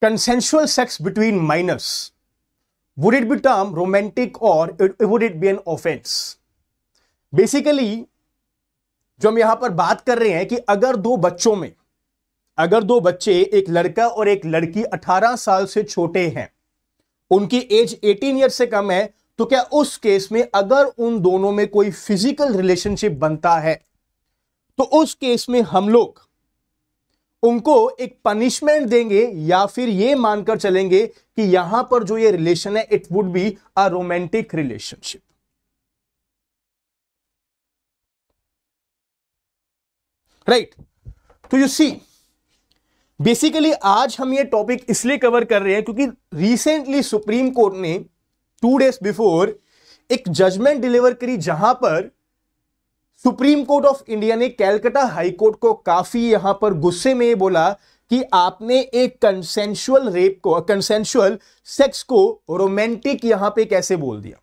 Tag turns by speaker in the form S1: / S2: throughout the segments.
S1: consensual sex between minors would it be termed romantic or it, would it be an offense basically जो हम यहां पर बात कर रहे हैं कि अगर दो बच्चों में अगर दो बच्चे एक लड़का और एक लड़की 18 साल से छोटे हैं उनकी एज 18 ईयर से कम है तो क्या उस केस में अगर उन दोनों में कोई फिजिकल रिलेशनशिप बनता है तो उस केस में हम लोग उनको एक पनिशमेंट देंगे या फिर ये मानकर चलेंगे कि यहां पर जो ये रिलेशन है it would be a romantic relationship right तो यू सी बेसिकली आज हम ये टॉपिक इसलिए कवर कर रहे हैं क्योंकि रिसेंटली सुप्रीम कोर्ट ने टू डेज बिफोर एक जजमेंट डिलीवर करी जहां पर सुप्रीम कोर्ट ऑफ इंडिया ने कैलकाटा हाई कोर्ट को काफी यहां पर गुस्से में बोला कि आपने एक कंसेंशुअल रेप को कंसेंशुअल सेक्स को रोमांटिक यहां पे कैसे बोल दिया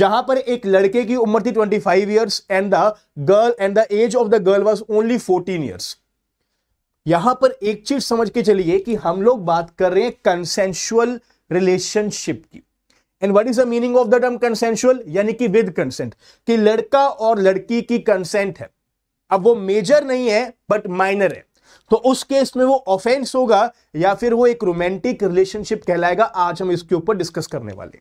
S1: जहां पर एक लड़के की उम्र थी 25 years and the girl and the age of the girl was only 14 years यहां पर एक चीज समझ के चलिए कि हम लोग बात कर रहे हैं कंसेंशुअल रिलेशनशिप की and what is the meaning of the term consensual यानी कि विद कंसेंट कि लड़का और लड़की की कंसेंट है अब वो मेजर नहीं है बट माइनर है तो उस केस में वो ऑफेंस होगा या फिर वो एक रोमांटिक रिलेशनशिप कहलाएगा आज हम इसके ऊपर डिस्कस करने वाले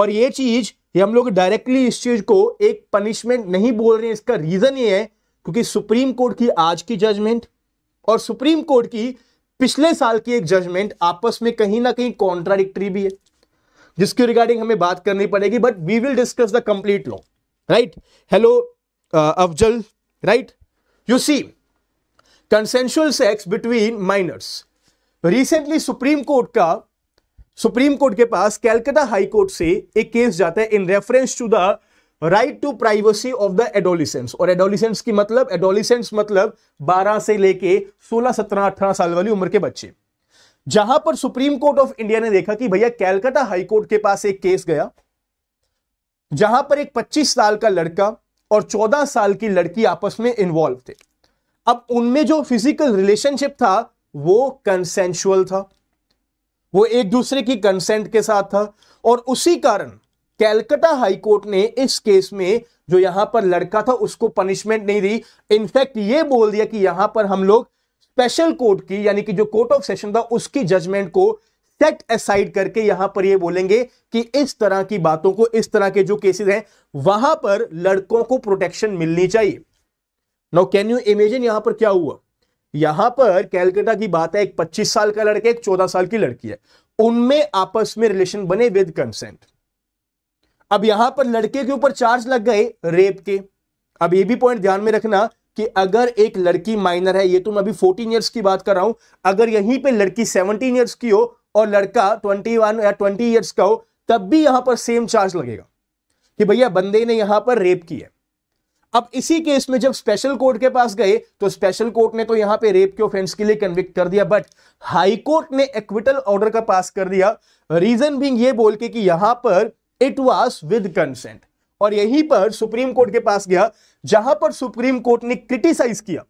S1: और ये चीज ये हम लोग डायरेक्टली इस चीज को एक पनिशमेंट नहीं बोल रहे हैं इसका रीजन ये है क्योंकि सुप्रीम कोर्ट की आज की जजमेंट और सुप्रीम कोर्ट की पिछले साल की एक जजमेंट आपस में कहीं ना कहीं कॉन्ट्राडिक्ट्री भी है जिसके रिगार्डिंग हमें बात करनी पड़ेगी but we will discuss the complete law right hello Afzal right you see consensual sex between minors recently supreme court का सुप्रीम कोर्ट के पास कैलकाटा हाई कोर्ट से एक केस जाता है in reference to the right to privacy of the adolescence और adolescence की मतलब एडोलिसेंस मतलब 12 से लेके 16 17 18 साल वाली उम्र के बच्चे जहां पर सुप्रीम कोर्ट ऑफ इंडिया ने देखा कि भैया कैलकाटा हाईकोर्ट के पास एक केस गया जहां पर एक 25 साल का लड़का और 14 साल की लड़की आपस में इन्वॉल्व थे अब उनमें जो फिजिकल रिलेशनशिप था वो कंसेंशुअल था वो एक दूसरे की कंसेंट के साथ था और उसी कारण कैलकाटा हाईकोर्ट ने इस केस में जो यहां पर लड़का था उसको पनिशमेंट नहीं दी इनफैक्ट ये बोल दिया कि यहां पर हम लोग स्पेशल कोर्ट की यानी कि जो कोर्ट ऑफ सेशन था उसकी जजमेंट को सेट असाइड करके यहां पर ये बोलेंगे कि इस तरह की बातों को इस तरह के जो केसेस हैं वहां पर लड़कों को प्रोटेक्शन मिलनी चाहिए नाउ कैन यू इमेजिन यहां पर क्या हुआ यहां पर कैलकटा की बात है एक 25 साल का लड़का एक 14 साल की लड़की है उनमें आपस में रिलेशन बने विद कंसेंट अब यहां पर लड़के के ऊपर चार्ज लग गए रेप के अब ये भी पॉइंट ध्यान में रखना कि अगर एक लड़की माइनर है ये तो मैं अभी 14 इयर्स की बात कर रहा हूं अगर यहीं पे लड़की 17 इयर्स की हो और लड़का 21 या 20 इयर्स का हो तब भी यहां पर सेम चार्ज लगेगा कि भैया बंदे ने यहां पर रेप किया अब इसी केस में जब स्पेशल कोर्ट के पास गए तो स्पेशल कोर्ट ने तो यहां पे रेप के ऑफेंस के लिए कन्विक्ट कर दिया बट हाई कोर्ट ने एक्विटल ऑर्डर का पास कर दिया रीजन बीइंग ये बोल के कि यहां पर इट वाज विद कंसेंट और यहीं पर सुप्रीम कोर्ट के पास गया जहां पर सुप्रीम कोर्ट ने क्रिटिसाइज किया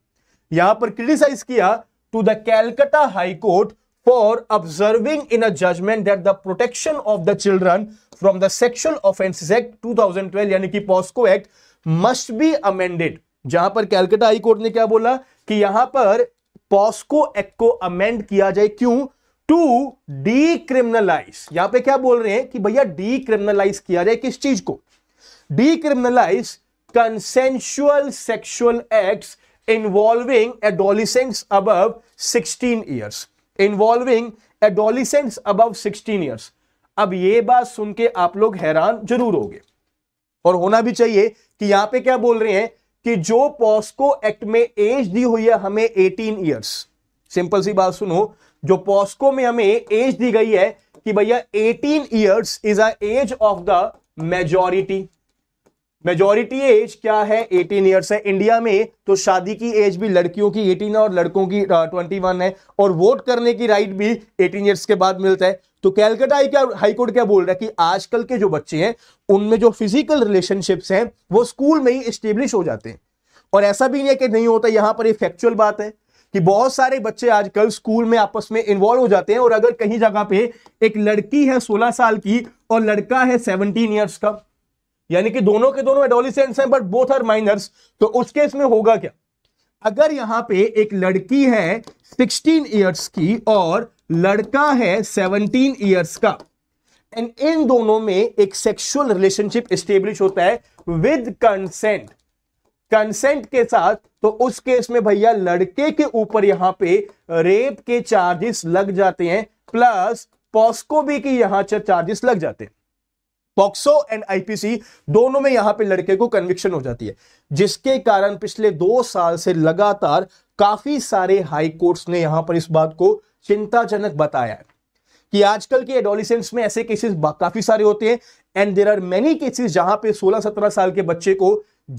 S1: यहां पर क्रिटिसाइज किया to the Calcutta high court in observing in a judgment the the protection द the children from the Sexual Offences 2012 यानी कि POCSO act must be amended जहां पर कैलकाटा हाई कोर्ट ने क्या बोला कि यहां पर पॉस्को एक्ट को अमेंड किया जाए क्यों टू डी क्रिमिनलाइज यहां पे क्या बोल रहे हैं कि भैया डी क्रिमिनलाइज किया जाए किस चीज को decriminalize consensual sexual acts involving adolescents above 16 years involving adolescents above 16 years अब ये बात सुन के आप लोग हैरान जरूर होंगे और होना भी चाहिए कि यहां पे क्या बोल रहे हैं कि जो पॉस्को एक्ट में एज दी हुई है हमें 18 इयर्स सिंपल सी बात सुनो जो पॉस्को में हमें एज दी गई है कि भैया 18 years is a age of the majority majority age क्या है 18 ईयर्स है इंडिया में तो शादी की एज भी लड़कियों की 18 है और लड़कों की ट्वेंटी वन है और वोट करने की राइट भी 18 ईयर्स के बाद मिलता है तो कैलकटा हाई क्या हाईकोर्ट क्या बोल रहा है कि आजकल के जो बच्चे हैं उनमें जो फिजिकल रिलेशनशिप्स हैं वो स्कूल में ही स्टेब्लिश हो जाते हैं और ऐसा भी नहीं है कि नहीं होता यहां पर एक फैक्चुअल बात है कि बहुत सारे बच्चे आजकल स्कूल में आपस में इन्वॉल्व हो जाते हैं और अगर कहीं जगह पे एक लड़की है 16 साल की और लड़का है 17 इयर्स का यानी कि दोनों के दोनों एडोलिसेंट्स हैं बट बोथ आर माइनर्स तो उस केस में होगा क्या अगर यहां पे एक लड़की है 16 इयर्स की और लड़का है 17 इयर्स का एंड इन दोनों में एक सेक्सुअल रिलेशनशिप स्टेब्लिश होता है विद कंसेंट कंसेंट के साथ तो उस केस में भैया लड़के के ऊपर यहां पे रेप के चार्जेस लग जाते हैं प्लस पॉस्को भी के यहां चार्जेस लग जाते हैं पॉक्सो एंड आईपीसी दोनों में यहां पे लड़के को कन्विक्शन हो जाती है जिसके कारण पिछले दो साल से लगातार काफी सारे हाई कोर्ट्स ने यहां पर इस बात को चिंताजनक बताया है कि आजकल के एडोलिसेंट्स में ऐसे केसेस काफी सारे होते हैं and there are many cases जहां पे 16-17 साल के बच्चे को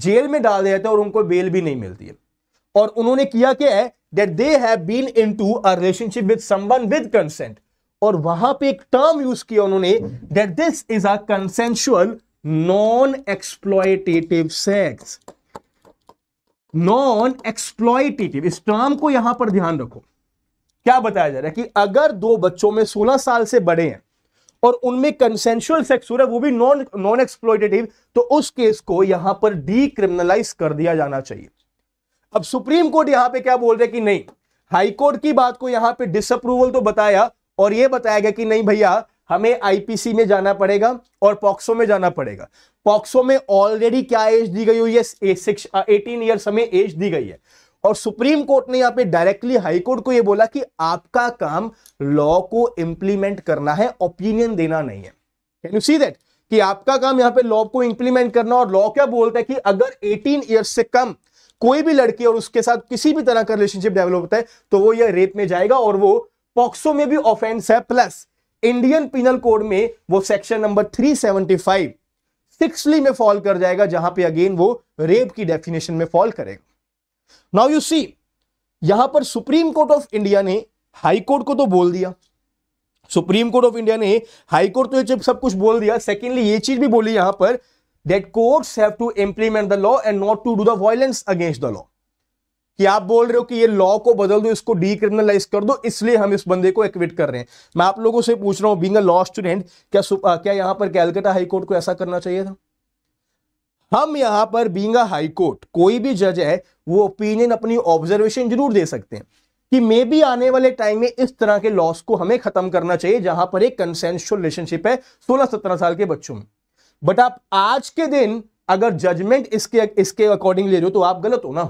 S1: जेल में डाल दिया जाता है और उनको बेल भी नहीं मिलती है और उन्होंने किया क्या है that they have been into a relationship with someone with consent और वहां पे एक टर्म यूज किया उन्होंने that this is a consensual non exploitative sex non exploitative इस टर्म को यहां पर ध्यान रखो क्या बताया जा रहा है कि अगर दो बच्चों में 16 साल से बड़े हैं और उनमें कंसेंशुअल सेक्स हो रहा है वो भी नॉन नॉन एक्सप्लॉयटेटिव तो उस केस को यहां पर डीक्रिमिनलाइज कर दिया जाना चाहिए अब सुप्रीम कोर्ट यहां पे क्या बोल रहे कि नहीं हाई कोर्ट की बात को यहां पे डिसअप्रूवल तो बताया और यह बताया गया कि नहीं भैया हमें आईपीसी में जाना पड़ेगा और पॉक्सो में जाना पड़ेगा पॉक्सो में ऑलरेडी क्या एज दी गई हुई है एटीन ईयर्स uh, हमें एज दी गई है और सुप्रीम कोर्ट ने यहां पे डायरेक्टली हाई कोर्ट को ये बोला कि आपका काम लॉ को इंप्लीमेंट करना है ओपिनियन देना नहीं है कैन यू सी दैट कि आपका काम यहां पे लॉ को इंप्लीमेंट करना और लॉ क्या बोलता है कि अगर 18 ईयर्स से कम कोई भी लड़की और उसके साथ किसी भी तरह का रिलेशनशिप डेवलप होता है तो वो यह रेप में जाएगा और वो पॉक्सो में भी ऑफेंस है प्लस इंडियन पिनल कोड में वो सेक्शन नंबर 375 सिक्सली में फॉल कर जाएगा जहां पे अगेन वो रेप की डेफिनेशन में फॉल करेगा नाउ यू सी यहां पर सुप्रीम कोर्ट ऑफ इंडिया ने हाई कोर्ट को तो बोल दिया सुप्रीम कोर्ट ऑफ इंडिया ने हाई कोर्ट तो ये सब कुछ बोल दिया सेकेंडली ये चीज भी बोली यहां पर that courts have to implement the law and not to do the violence against the law कि आप बोल रहे हो कि ये लॉ को बदल दो इसको डीक्रिमिनलाइज कर दो इसलिए हम इस बंदे को एक्विट कर रहे हैं मैं आप लोगों से पूछ रहा हूं बींग लॉ स्टूडेंट क्या आ, क्या यहां पर कैलकाटा हाईकोर्ट को ऐसा करना चाहिए था हम यहां पर बींग हाईकोर्ट कोई भी जज है वो ओपिनियन अपनी ऑब्जर्वेशन जरूर दे सकते हैं कि मे बी आने वाले टाइम में इस तरह के लॉस को हमें खत्म करना चाहिए जहां पर एक कंसेंशुअल रिलेशनशिप है 16-17 साल के बच्चों में बट आप आज के दिन अगर जजमेंट इसके इसके अकॉर्डिंग ले रहे हो तो आप गलत हो ना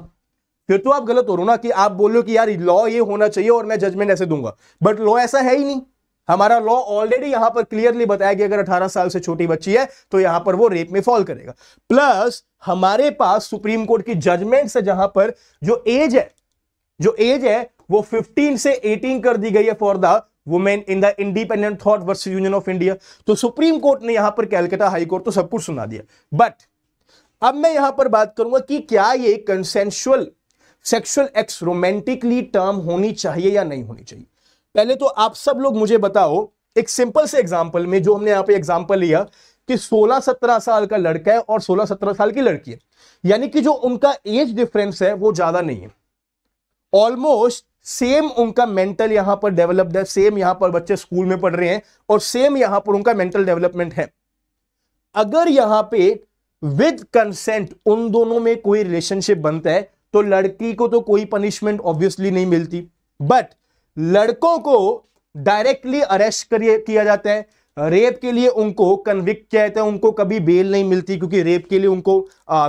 S1: फिर तो आप गलत हो रहे हो ना कि आप बोल रहे हो कि यार लॉ ये होना चाहिए और मैं जजमेंट ऐसे दूंगा बट लॉ ऐसा है ही नहीं हमारा लॉ ऑलरेडी यहां पर क्लियरली बताया कि अगर 18 साल से छोटी बच्ची है तो यहां पर वो रेप में फॉल करेगा प्लस हमारे पास सुप्रीम कोर्ट की जजमेंट से जहां पर जो एज है जो एज है वो 15 से 18 कर दी गई है for the women in the independent thought versus union of India तो सुप्रीम कोर्ट ने यहां पर कैलकाटा हाईकोर्ट तो सब कुछ सुना दिया बट अब मैं यहां पर बात करूंगा कि क्या ये consensual sexual ex romantically term होनी चाहिए या नहीं होनी चाहिए पहले तो आप सब लोग मुझे बताओ एक सिंपल से एग्जाम्पल में जो हमने यहाँ पे एग्जाम्पल लिया कि 16-17 साल का लड़का है और 16-17 साल की लड़की है यानी कि जो उनका एज डिफरेंस है वो ज्यादा नहीं है ऑलमोस्ट सेम उनका मेंटल यहां पर डेवलप्ड है सेम यहां पर बच्चे स्कूल में पढ़ रहे हैं और सेम यहां पर उनका मेंटल डेवलपमेंट है अगर यहां पे विद कंसेंट उन दोनों में कोई रिलेशनशिप बनता है तो लड़की को तो कोई पनिशमेंट ऑब्वियसली नहीं मिलती बट लड़कों को डायरेक्टली अरेस्ट किया जाता है रेप के लिए उनको कन्विक्ट किया जाता है उनको कभी बेल नहीं मिलती क्योंकि रेप के लिए उनको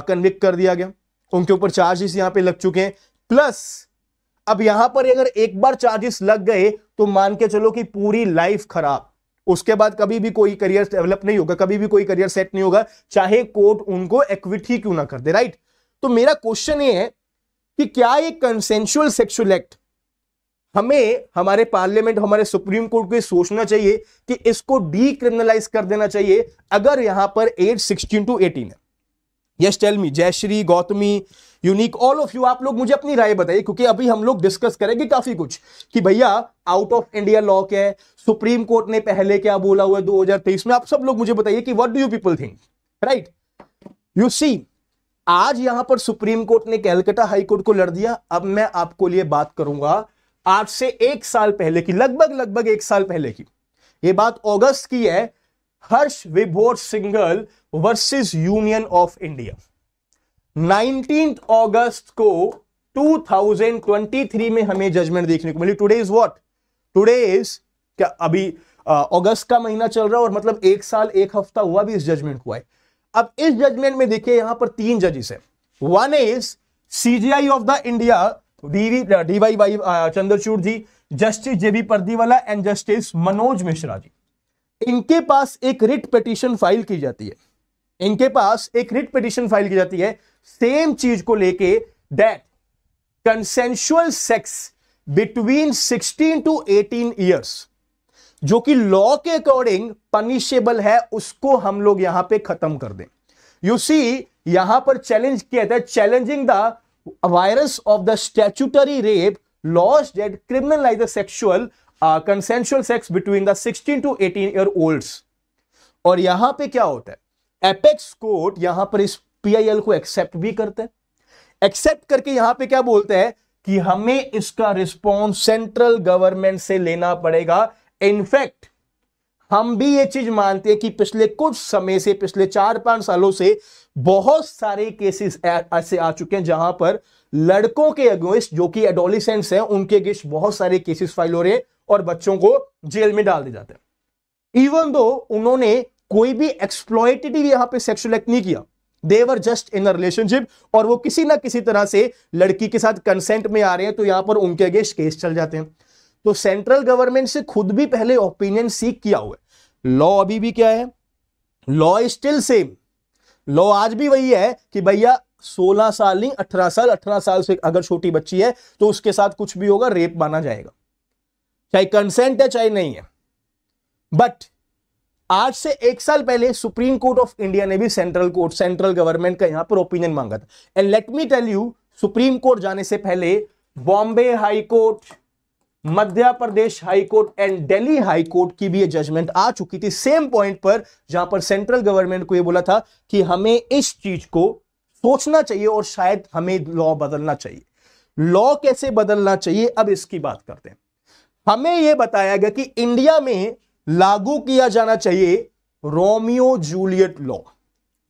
S1: कन्विक्ट कर दिया गया उनके ऊपर चार्जेस यहां पे लग चुके हैं प्लस अब यहां पर अगर एक बार चार्जेस लग गए तो मान के चलो कि पूरी लाइफ खराब उसके बाद कभी भी कोई करियर डेवलप नहीं होगा कभी भी कोई करियर सेट नहीं होगा चाहे कोर्ट उनको एक्विट ही क्यों ना कर दे राइट तो मेरा क्वेश्चन ये है कि क्या ये कंसेंशुअल सेक्सुअल एक्ट हमें हमारे पार्लियामेंट हमारे सुप्रीम कोर्ट को सोचना चाहिए कि इसको डीक्रिमिनलाइज कर देना चाहिए अगर यहां पर एज 16 टू 18 है yes tell me Jayashree Gautami unique all of you आप लोग मुझे अपनी राय बताइए क्योंकि अभी हम लोग डिस्कस करेंगे काफी कुछ कि भैया आउट ऑफ इंडिया लॉ क्या है सुप्रीम कोर्ट ने पहले क्या बोला हुआ है दो में आप सब लोग मुझे बताइए कि what do you people think right you see आज यहां पर सुप्रीम कोर्ट ने कैलकटा हाईकोर्ट को लड़ दिया अब मैं आपको लिए बात करूंगा आज से एक साल पहले की लगभग लगभग एक साल पहले की यह बात अगस्त की है Harsh Vibhor Singhal versus union of India 19 अगस्त को 2023 में हमें जजमेंट देखने को मिली today is what today is क्या अभी अगस्त का महीना चल रहा है और मतलब एक साल एक हफ्ता हुआ भी इस जजमेंट को आए अब इस जजमेंट में देखिए यहां पर तीन जजेस है one is CJI of the India DY Y Chandrachud ji justice JB Pardiwala and justice Manoj Mishra ji इनके पास एक रिट पिटीशन फाइल की जाती है इनके पास एक रिट पिटीशन फाइल की जाती है सेम चीज को लेके that consensual sex between 16 to 18 years जो कि लॉ के अकॉर्डिंग पनिशेबल है उसको हम लोग यहां पे खत्म कर दें यू सी यहां पर चैलेंज किया था challenging the vires of the statutory rape laws that criminalise the sexual consensual sex between the 16 to 18 year old और यहां पे क्या होता है एपेक्स कोर्ट यहां पर इस पीआईएल को एक्सेप्ट भी करते हैं एक्सेप्ट करके यहां पे क्या बोलते हैं कि हमें इसका रिस्पॉन्स सेंट्रल गवर्नमेंट से लेना पड़ेगा इनफैक्ट हम भी ये चीज मानते हैं कि पिछले कुछ समय से पिछले चार पांच सालों से बहुत सारे केसेस ऐसे आ चुके हैं जहां पर लड़कों के अगेंस्ट जो कि एडोलिसेंट्स हैं उनके अगेंस्ट बहुत सारे केसेस फाइल हो रहे हैं और बच्चों को जेल में डाल दिए जाते हैं इवन दो उन्होंने कोई भी एक्सप्लॉयटेटिव यहां पे सेक्शुअल एक्ट नहीं किया देवर जस्ट इन रिलेशनशिप और वो किसी ना किसी तरह से लड़की के साथ कंसेंट में आ रहे हैं तो यहां पर उनके अगेंस्ट केस चल जाते हैं तो सेंट्रल गवर्नमेंट से खुद भी पहले ओपिनियन सीख किया हुआ है लॉ अभी भी क्या है लॉ स्टिल सेम लॉ आज भी वही है कि भैया 16 साल नहीं 18 साल 18 साल से अगर छोटी बच्ची है तो उसके साथ कुछ भी होगा रेप माना जाएगा चाहे कंसेंट है चाहे नहीं है बट आज से एक साल पहले सुप्रीम कोर्ट ऑफ इंडिया ने भी सेंट्रल कोर्ट सेंट्रल गवर्नमेंट का यहां पर ओपिनियन मांगा था and let me tell you supreme court जाने से पहले Bombay high court Madhya Pradesh high court and Delhi high court की भी ये जजमेंट आ चुकी थी सेम पॉइंट पर जहां पर सेंट्रल गवर्नमेंट को ये बोला था कि हमें इस चीज को सोचना चाहिए और शायद हमें लॉ बदलना चाहिए लॉ कैसे बदलना चाहिए अब इसकी बात करते हैं हमें यह बताया गया कि इंडिया में लागू किया जाना चाहिए Romeo Juliet law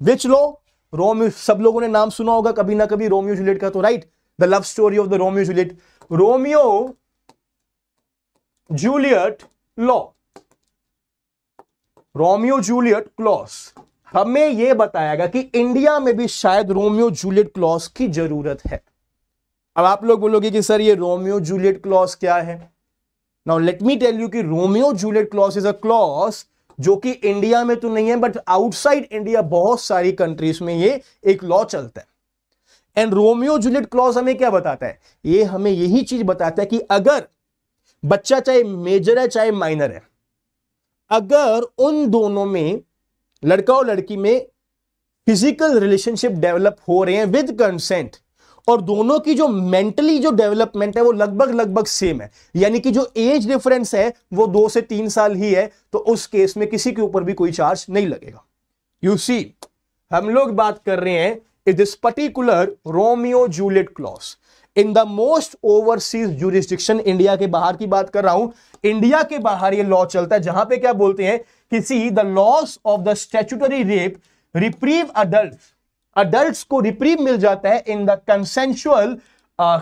S1: which law Romeo सब लोगों ने नाम सुना होगा कभी ना कभी रोमियो जूलियट का तो right the love story of the Romeo Juliet Romeo Juliet law Romeo Juliet clause हमें यह बताया गया कि इंडिया में भी शायद रोमियो जूलियट क्लॉस की जरूरत है अब आप लोग बोलोगे कि सर ये रोमियो जूलियट क्लॉस क्या है now let me tell you कि Romeo Juliet clause is a clause जो कि इंडिया में तो नहीं है बट आउटसाइड इंडिया बहुत सारी कंट्रीज में ये एक लॉ चलता है एंड रोमियो जूलियट क्लॉज हमें क्या बताता है ये हमें यही चीज बताता है कि अगर बच्चा चाहे मेजर है चाहे माइनर है अगर उन दोनों में लड़का और लड़की में फिजिकल रिलेशनशिप डेवलप हो रहे हैं विद कंसेंट और दोनों की जो मेंटली जो डेवलपमेंट है वो लगभग लगभग सेम है यानी कि जो एज डिफरेंस है वो दो से तीन साल ही है तो उस केस में किसी के ऊपर भी कोई चार्ज नहीं लगेगा यू सी हम लोग बात कर रहे हैं इस particular Romeo Juliet clause in the most overseas jurisdiction India के बाहर की बात कर रहा हूं इंडिया के बाहर ये लॉ चलता है जहां पे क्या बोलते हैं किसी the laws of the statutory rape reprieve adult adult को रिप्रीव मिल जाता है in the consensual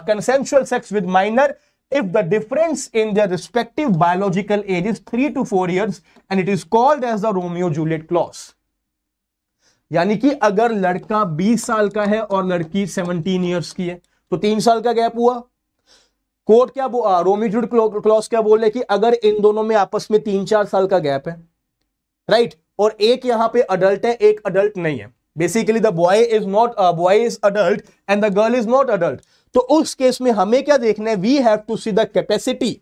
S1: consensual sex with minor if the difference in their respective biological age is 3 to 4 years and it is called as the Romeo Juliet clause. यानी कि अगर लड़का 20 साल का है और लड़की 17 इयर्स की है तो तीन साल का गैप हुआ कोर्ट क्या जुड क्लॉस क्या बोल रहे कि अगर इन दोनों में आपस में तीन चार साल का गैप है राइट और एक यहां पे अडल्ट है एक अडल्ट नहीं है basically the boy is not boy is adult and the girl is not adult तो उस केस में हमें क्या देखना है we have to see the capacity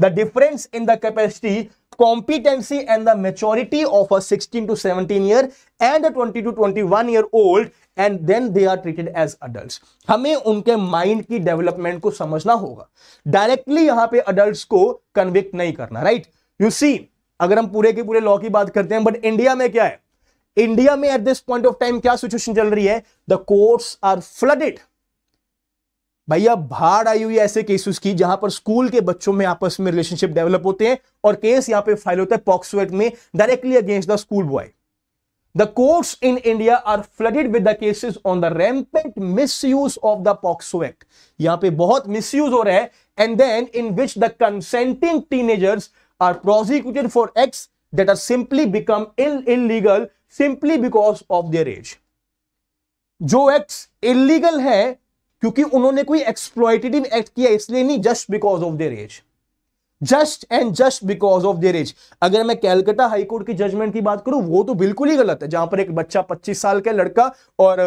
S1: the difference in the capacity competency and maturity of of a 16 to 17 year and a 20 to 21 year old and then they are treated as adult हमें उनके mind की development को समझना होगा directly यहां पे adult को convict नहीं करना राइट यू सी अगर हम पूरे के पूरे लॉ की बात करते हैं बट इंडिया में क्या है इंडिया में at this point of time क्या सिचुएशन चल रही है द कोर्ट्स आर फ्लडेड भैया भाड़ आई हुई ऐसे केसेस की जहां पर स्कूल के बच्चों में आपस में रिलेशनशिप डेवलप होते हैं और केस यहां पे फाइल होता है पॉक्सवेट में directly against the school boy The courts in India are flooded with the cases on the rampant misuse of the POXO Act. यहां पे बहुत misuse हो रहा है and then in which the consenting teenagers are prosecuted for acts that are simply become Ill illegal simply because of their age. जो acts illegal है क्योंकि उन्होंने कोई एक्सप्लॉयटेटिव एक्ट किया इसलिए नहीं just because of their age just and just because of their age अगर मैं कैलकाटा हाईकोर्ट की जजमेंट की बात करूं वो तो बिल्कुल ही गलत है जहां पर एक बच्चा 25 साल का लड़का और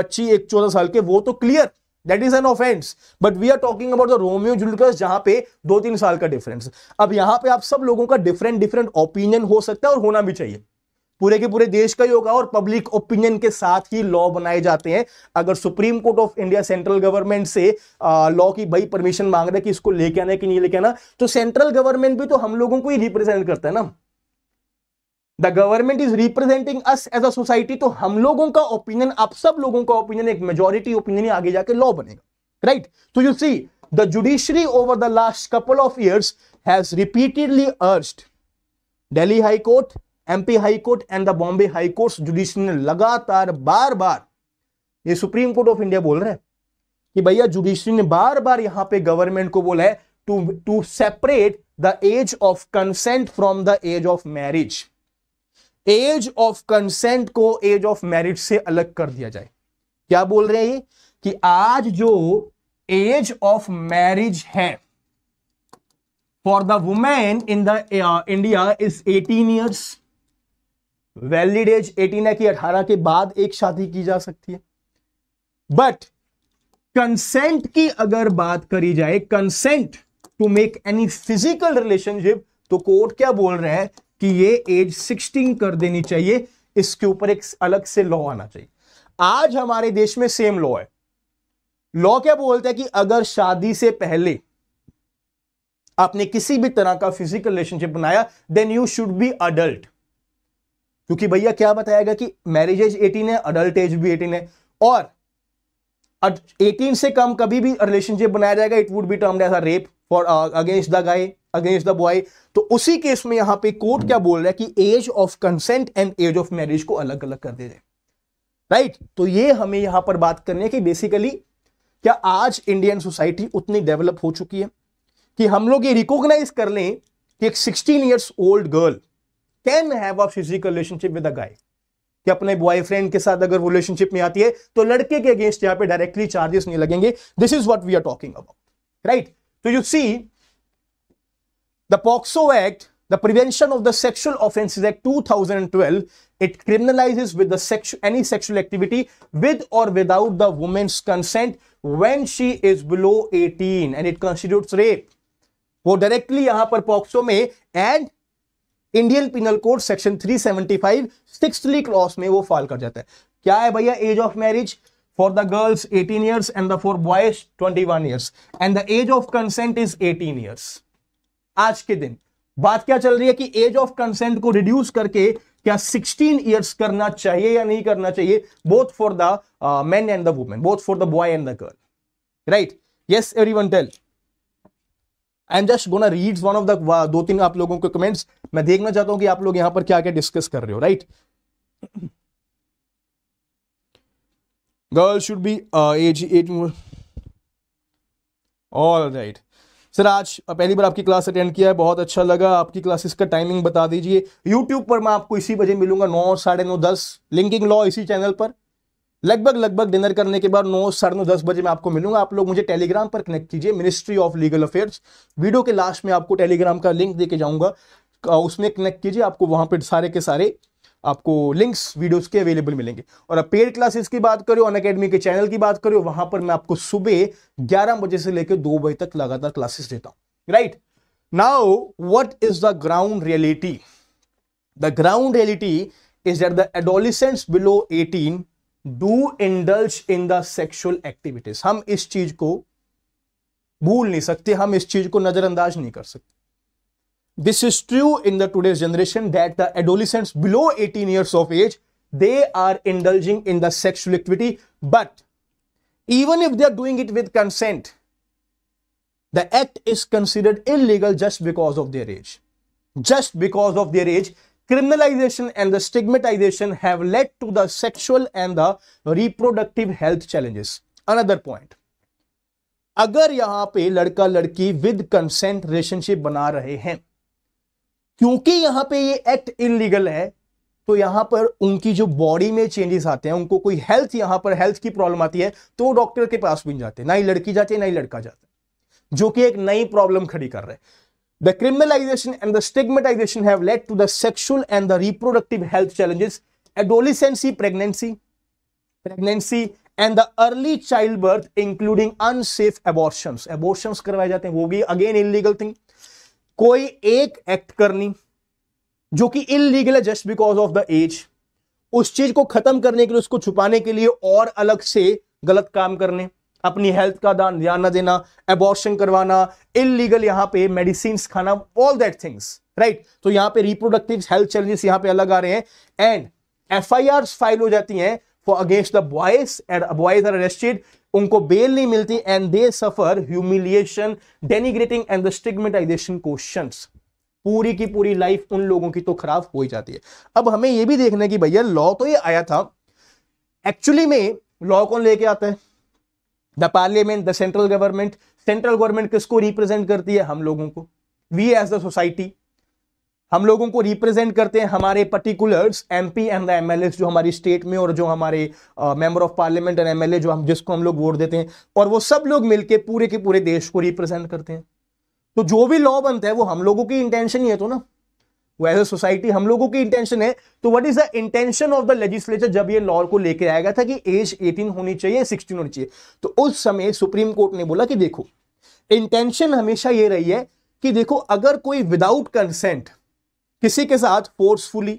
S1: बच्ची एक 14 साल के वो तो clear that is an offence but we are talking about the Romeo जुलकस जहां पे दो तीन साल का डिफरेंस अब यहां पे आप सब लोगों का डिफरेंट डिफरेंट ओपिनियन हो सकता है और होना भी चाहिए पूरे के पूरे देश का ही होगा और पब्लिक ओपिनियन के साथ ही लॉ बनाए जाते हैं अगर supreme court of India central government से लॉ की भाई परमिशन मांग रहे कि इसको लेके आना है कि नहीं लेके आना तो सेंट्रल गवर्नमेंट भी तो हम लोगों को ही रिप्रेजेंट करता है ना the government is representing us as a society तो हम लोगों का ओपिनियन आप सब लोगों का ओपिनियन एक मेजोरिटी ओपिनियन आगे जाके लॉ बनेगा राइट तो you see the judiciary over the last couple of years has repeatedly urged Delhi high court MP high court and the Bombay high court judiciary ने लगातार बार बार ये सुप्रीम कोर्ट ऑफ इंडिया बोल रहे हैं कि भैया जुडिशरी ने बार बार यहां पे गवर्नमेंट को बोला है to to separate the age of consent from the age of marriage age of consent को एज ऑफ मैरिज से अलग कर दिया जाए क्या बोल रहे हैं कि आज जो एज ऑफ मैरिज है for the women in the India is 18 years valid age eighteen है कि अठारह के बाद एक शादी की जा सकती है बट कंसेंट की अगर बात करी जाए consent to make any physical relationship तो कोर्ट क्या बोल रहा है कि ये एज 16 कर देनी चाहिए इसके ऊपर एक अलग से लॉ आना चाहिए आज हमारे देश में सेम लॉ है लॉ क्या बोलता है कि अगर शादी से पहले आपने किसी भी तरह का फिजिकल रिलेशनशिप बनाया then you should be adult क्योंकि भैया क्या बताया गया कि मैरिज एज एटीन है अडल्ट एज भी एटीन है और 18 से कम कभी भी रिलेशनशिप बनाया जाएगा it would be term as a rape for against the guy against the boy तो उसी केस में यहां पे कोर्ट क्या बोल रहा है कि age of consent and age of marriage को अलग अलग कर दे राइट right? तो ये हमें यहां पर बात करनी है कि बेसिकली क्या आज इंडियन सोसाइटी उतनी डेवलप हो चुकी है कि हम लोग ये रिकॉग्नाइज कर लें कि एक 16 years old girl can have a physical relationship with a guy कि अपने बॉयफ्रेंड के साथ अगर रिलेशनशिप में आती है तो लड़के के अगेंस्ट यहां पे डायरेक्टली चार्जेस नहीं लगेंगे this is what we are talking about right तो you see the POCSO act the prevention of the sexual offence act two thousand twelve it criminalises with any sexual activity with or without the women's consent when she is below eighteen and it constitute rape वो directly यहां पर POCSO में and Indian penal code section 375 sixthly clause में वो fall कर जाता है क्या है भैया age of marriage for the girls 18 years and the for boys 21 years and the age of consent is 18 years आज के दिन बात क्या चल रही है कि एज ऑफ कंसेंट को रिड्यूस करके क्या 16 इयर्स करना चाहिए या नहीं करना चाहिए both for the man and the women both for the boy and the girl right yes everyone tell I am just gonna read one of the दो तीन आप लोगों के कमेंट्स मैं देखना चाहता हूं कि आप लोग यहां पर क्या क्या डिस्कस कर रहे हो right girl should be age at all right sir आज uh, पहली बार आपकी क्लास अटेंड किया है बहुत अच्छा लगा आपकी क्लासेस का टाइमिंग बता दीजिए यूट्यूब पर मैं आपको इसी बजे मिलूंगा नौ साढ़े नौ दस लिंकिंग लॉ इसी चैनल पर लगभग लगभग डिनर करने के बाद नौ साढ़े नौ दस बजे मैं आपको मिलूंगा आप लोग मुझे टेलीग्राम पर कनेक्ट कीजिए ministry of legal affairs video के लास्ट में आपको टेलीग्राम का लिंक देके जाऊंगा उसमें कनेक्ट कीजिए आपको वहां पर सारे के सारे आपको लिंक्स वीडियोस के अवेलेबल मिलेंगे और अब पेड क्लासेस की बात करो अन अकेडमी के चैनल की बात करो वहां पर मैं आपको सुबह ग्यारह बजे से लेकर दो बजे तक लगातार क्लासेस देता हूं right now what is the ground reality the ground reality is that the adolescents below eighteen Do indulge in the sexual activities. हम इस चीज को भूल नहीं सकते हम इस चीज को नजरअंदाज नहीं कर सकते this is true in 18 years of age they are indulging in the sexual activity but even if they are doing it with consent the act is considered illegal just because of their age just because of their age criminalization and the stigmatization have led to the sexual and the reproductive health challenges. Another point. अगर यहां पे लड़का लड़की with consent relationship बना रहे हैं क्योंकि यहां पे ये एक्ट इनलीगल है तो यहां पर उनकी जो बॉडी में चेंजेस आते हैं उनको कोई हेल्थ यहां पर हेल्थ की प्रॉब्लम आती है तो डॉक्टर के पास भी जाते हैं ना ही लड़की जाती है ना ही लड़का जाता है जो कि एक नई प्रॉब्लम खड़ी कर रहे हैं The criminalization and the stigmatization have led to the sexual and the reproductive health challenges, adolescence pregnancy, pregnancy and the early childbirth, including unsafe abortions. Abortions karwaye jate hain wo bhi again illegal thing. koi ek act karni jo ki illegal hai just because of the age उस चीज को खत्म करने के लिए उसको छुपाने के लिए और अलग से गलत काम करने अपनी हेल्थ का ध्यान ना देना एबॉर्शन करवाना इलीगल यहाँ पे मेडिसिन खाना ऑल दैट थिंग्स राइट तो यहाँ पे रिप्रोडक्टिव हेल्थ चैलेंजेस यहाँ पे अलग आ रहे हैं एंड एफ फाइल हो जाती हैं for against the boys and boys are arrested उनको बेल नहीं मिलती and they suffer humiliation denigrating and the stigmatisation question पूरी की पूरी लाइफ उन लोगों की तो खराब हो ही जाती है अब हमें यह भी देखना है कि भैया लॉ तो ये आया था एक्चुअली में लॉ कौन लेके आता है the parliament the central government central government किसको रिप्रेजेंट करती है हम लोगों को वी एज द सोसाइटी हम लोगों को रिप्रेजेंट करते हैं हमारे particulars MP and the MLA जो हमारी स्टेट में और जो हमारे member of parliament and MLA जो हम जिसको हम लोग वोट देते हैं और वो सब लोग मिलके पूरे के पूरे देश को रिप्रेजेंट करते हैं तो जो भी लॉ बनता है वो हम लोगों की इंटेंशन ही है तो ना एज ए सोसाइटी हम लोगों की इंटेंशन है तो what is the intention of the legislature जब ये लॉ को लेकर आया गया था कि एज 18 होनी चाहिए 16 होनी चाहिए तो उस समय सुप्रीम कोर्ट ने बोला कि देखो इंटेंशन हमेशा ये रही है कि देखो अगर कोई विदाउट कंसेंट किसी के साथ फोर्सफुली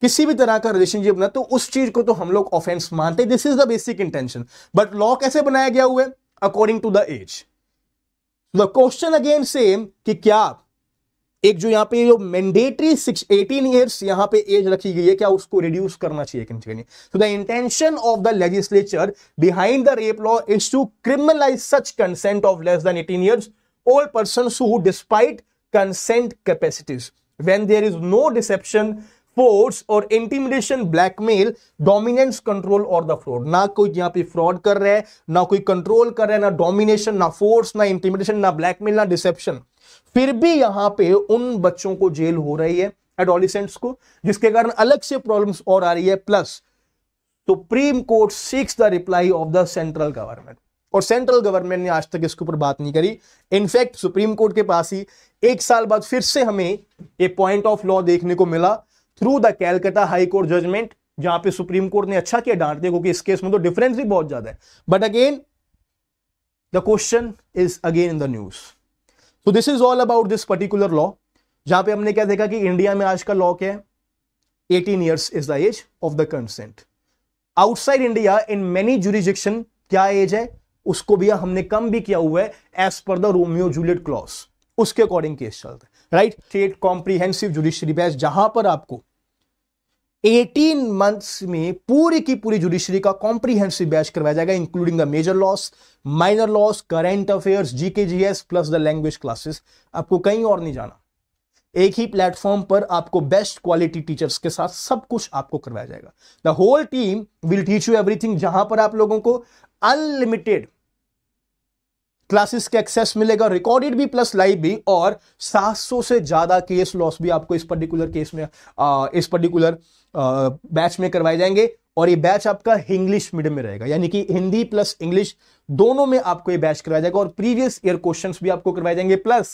S1: किसी भी तरह का रिलेशनशिप ना तो उस चीज को तो हम लोग ऑफेंस मानते this is the basic intention but law कैसे बनाया गया हुआ है according to the age the question again same कि क्या एक जो यहाँ पे जो मैंडेटरी सिक्स एटीन ईयर्स यहाँ पे एज रखी गई है क्या उसको रिड्यूस करना चाहिए तो the intention of the legislature behind the rape law is to criminalise such consent of less than eighteen years all person who despite consent capacities when there is no deception force or intimidation blackmail dominance control or the fraud ना कोई यहां पे fraud कर रहा है ना कोई control कर रहा है ना डोमिनेशन ना फोर्स ना इंटीमिडेशन ना ब्लैकमेल ना डिसेप्शन फिर भी यहां पे उन बच्चों को जेल हो रही है एडोलिसेंट्स को जिसके कारण अलग से प्रॉब्लम और आ रही है plus supreme court seeks the reply of the central government और सेंट्रल गवर्नमेंट ने आज तक इसके ऊपर बात नहीं करी इनफैक्ट सुप्रीम कोर्ट के पास ही एक साल बाद फिर से हमें ये पॉइंट ऑफ लॉ देखने को मिला through the Calcutta high court judgment जहां पे सुप्रीम कोर्ट ने अच्छा किया डांट दिया क्योंकि इस केस में तो डिफरेंस भी बहुत ज्यादा है but again the question is again in the news so this is all about this particular law जहां पे हमने क्या देखा कि इंडिया में आज का लॉ क्या है eighteen years is the age of the consent outside India in many jurisdiction क्या एज है उसको भी हमने कम भी किया हुआ है एज पर द रोमियो जूलियट क्लॉज उसके अकॉर्डिंग केस चलता है right state comprehensive judiciary bench जहां पर आपको 18 मंथ्स में पूरी की पूरी जुडिशरी का कॉम्प्रीहेंसिव बैच करवाया जाएगा including the major laws minor laws GK affairs as plus the language classes आपको कहीं और नहीं जाना एक ही प्लेटफॉर्म पर आपको बेस्ट क्वालिटी टीचर्स के साथ सब कुछ आपको करवाया जाएगा the whole team will teach you everything जहां पर आप लोगों को अनलिमिटेड क्लासेस के एक्सेस मिलेगा रिकॉर्डेड भी प्लस लाइव भी और 700 से ज्यादा केस लॉस भी आपको इस पर्टिकुलर केस में आ, इस पर्टिकुलर बैच में करवाए जाएंगे और ये बैच आपका इंग्लिश मीडियम में रहेगा यानी कि हिंदी प्लस इंग्लिश दोनों में आपको ये बैच करवाया जाएगा और प्रीवियस ईयर क्वेश्चंस भी आपको करवाए जाएंगे प्लस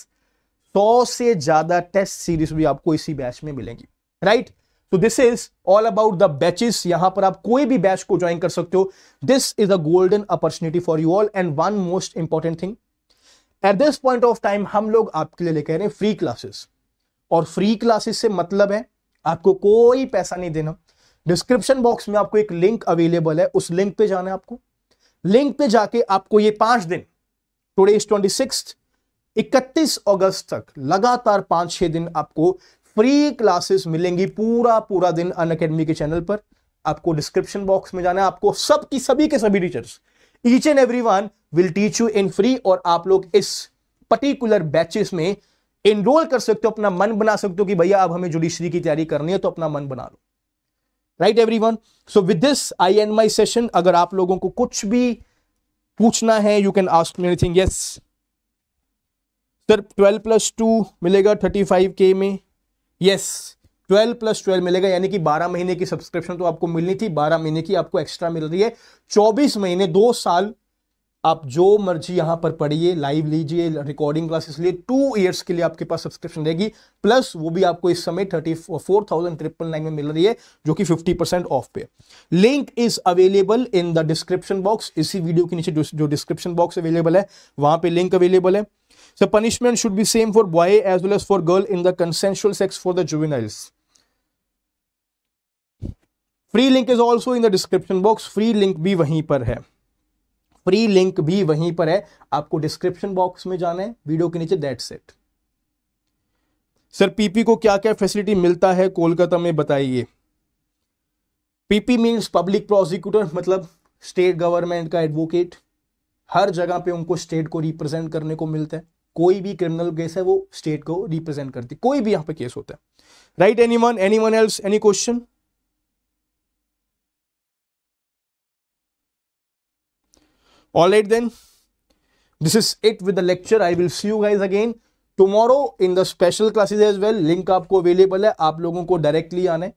S1: सौ से ज्यादा टेस्ट सीरीज भी आपको इसी बैच में मिलेंगी राइट तो this is all about the batches यहां पर आप कोई भी बैच को ज्वाइन कर सकते हो this is a golden opportunity for you all and one most important thing at this point of time हम लोग आपके लिए लेकर रहे हैं फ्री क्लासेस और फ्री क्लासेस से मतलब है आपको कोई पैसा नहीं देना डिस्क्रिप्शन बॉक्स में आपको एक लिंक अवेलेबल है उस लिंक पे जाना है आपको लिंक पे जाके आपको ये पांच दिन टुडे इज ट्वेंटी सिक्स इकतीस अगस्त तक लगातार पांच छह दिन आपको फ्री क्लासेस मिलेंगी पूरा पूरा दिन अन के चैनल पर आपको डिस्क्रिप्शन बॉक्स में जाना है आपको सबकी सभी के सभी teachers each and every will teach you in free और आप लोग इस पर्टिकुलर बैचेस में एनरोल कर सकते हो अपना मन बना सकते हो कि भैया अब हमें जुडिशरी की तैयारी करनी है तो अपना मन बना लो right everyone so with this I end my session अगर आप लोगों को कुछ भी पूछना है you can ask me anything yes sir twelve plus two मिलेगा थर्टी फाइव के में यस ट्वेल्व प्लस ट्वेल्व मिलेगा यानी कि बारह महीने की सब्सक्रिप्शन तो आपको मिलनी थी बारह महीने की आपको एक्स्ट्रा मिल रही है चौबीस महीने दो साल आप जो मर्जी यहां पर पढ़िए लाइव लीजिए रिकॉर्डिंग क्लासेस लिए टू ईयर्स के लिए आपके पास सब्सक्रिप्शन रहेगी प्लस वो भी आपको इस समय thirty four thousand triple nine में मिल रही है जो कि फिफ्टी परसेंट ऑफ पे link is available in the description box इसी वीडियो के नीचे जो डिस्क्रिप्शन बॉक्स अवेलेबल है वहां पर लिंक अवेलेबल है so punishment should be same for boy as well as for girl in the consensual sex for the juveniles free link is also in the description box free link भी वहीं पर है free link भी वहीं पर है आपको description box में जाना है वीडियो के नीचे दैट सेट सर पीपी को क्या क्या फैसिलिटी मिलता है कोलकाता में बताइए पीपी मींस पब्लिक प्रोसिक्यूटर मतलब स्टेट गवर्नमेंट का एडवोकेट हर जगह पे उनको स्टेट को रिप्रेजेंट करने को मिलता है कोई भी क्रिमिनल केस है वो स्टेट को रिप्रेजेंट करती कोई भी यहां पे केस होता है right anyone anyone else any question all right then this is it with the lecture i will see you guys again tomorrow in the special classes as well link आपको available है आप लोगों को directly आना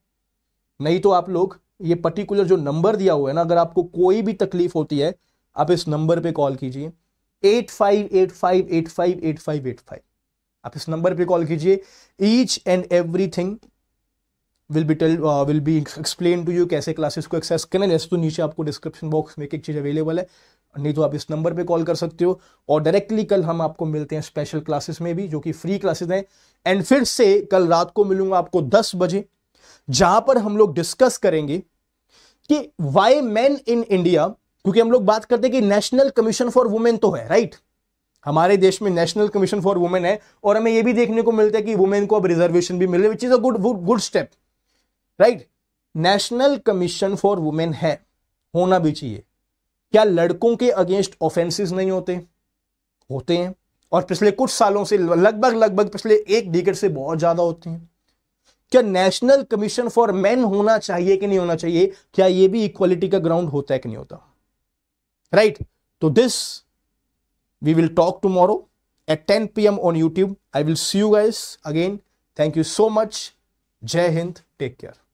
S1: नहीं तो आप लोग ये पर्टिकुलर जो नंबर दिया हुआ है ना अगर आपको कोई भी तकलीफ होती है आप इस नंबर पे कॉल कीजिए eight five eight five eight five eight five eight five आप इस नंबर पे कॉल कीजिए each and everything will be tell will be explain to you कैसे क्लासेस को एक्सेस करें जैसे तो नीचे आपको डिस्क्रिप्शन बॉक्स में एक चीज़ अवेलेबल है नहीं तो आप इस नंबर पे कॉल कर सकते हो और डायरेक्टली कल हम आपको मिलते हैं स्पेशल क्लासेस में भी जो कि फ्री क्लासेस हैं एंड फिर से कल रात को मिलूंगा आपको 10 बजे जहां पर हम लोग डिस्कस करेंगे कि वाई मैन इन इंडिया क्योंकि हम लोग बात करते हैं कि नेशनल कमीशन फॉर वुमेन तो है राइट हमारे देश में नेशनल कमीशन फॉर वुमेन है और हमें यह भी देखने को मिलता है कि वुमेन को अब रिजर्वेशन भी मिल रही which is a good good step right national commission for women है होना भी चाहिए क्या लड़कों के अगेंस्ट ऑफेंसेस नहीं होते होते हैं और पिछले कुछ सालों से लगभग लगभग पिछले एक डिकेट से बहुत ज्यादा होते हैं क्या नेशनल कमीशन फॉर मेन होना चाहिए कि नहीं होना चाहिए क्या ये भी इक्वालिटी का ग्राउंड होता है कि नहीं होता राइट तो this we will talk tomorrow at ten P M on YouTube I will see you guys again thank you so much Jai Hind take care